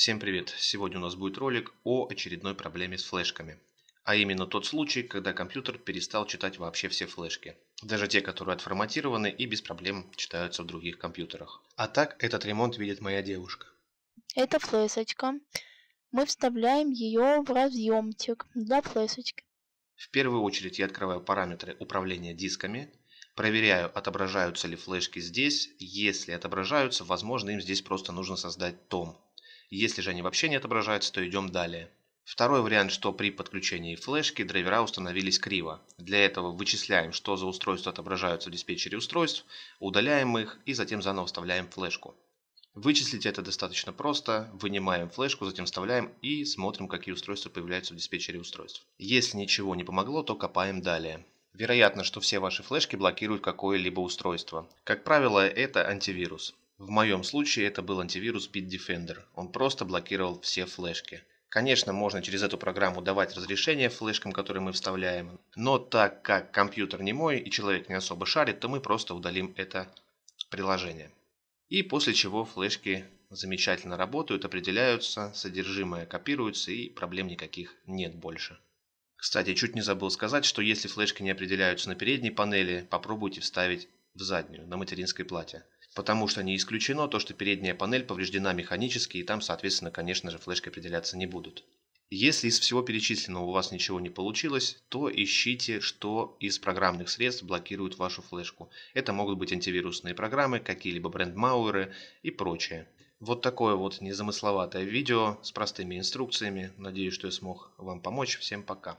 Всем привет! Сегодня у нас будет ролик о очередной проблеме с флешками. А именно тот случай, когда компьютер перестал читать вообще все флешки. Даже те, которые отформатированы и без проблем читаются в других компьютерах. А так этот ремонт видит моя девушка. Это флешечка. Мы вставляем ее в разъемчик для флешечки. В первую очередь я открываю параметры управления дисками, проверяю, отображаются ли флешки здесь. Если отображаются, возможно им здесь просто нужно создать том если же они вообще не отображаются, то идем далее. Второй вариант, что при подключении флешки драйвера установились криво. Для этого вычисляем, что за устройства отображаются в диспетчере устройств, удаляем их и затем заново вставляем флешку. Вычислить это достаточно просто. Вынимаем флешку, затем вставляем и смотрим, какие устройства появляются в диспетчере устройств. Если ничего не помогло, то копаем далее. Вероятно, что все ваши флешки блокируют какое-либо устройство. Как правило, это антивирус. В моем случае это был антивирус Bitdefender. Он просто блокировал все флешки. Конечно, можно через эту программу давать разрешение флешкам, которые мы вставляем, но так как компьютер не мой и человек не особо шарит, то мы просто удалим это приложение. И после чего флешки замечательно работают, определяются, содержимое копируется и проблем никаких нет больше. Кстати, чуть не забыл сказать, что если флешки не определяются на передней панели, попробуйте вставить в заднюю, на материнской плате потому что не исключено то, что передняя панель повреждена механически, и там, соответственно, конечно же, флешки определяться не будут. Если из всего перечисленного у вас ничего не получилось, то ищите, что из программных средств блокирует вашу флешку. Это могут быть антивирусные программы, какие-либо брендмауэры и прочее. Вот такое вот незамысловатое видео с простыми инструкциями. Надеюсь, что я смог вам помочь. Всем пока.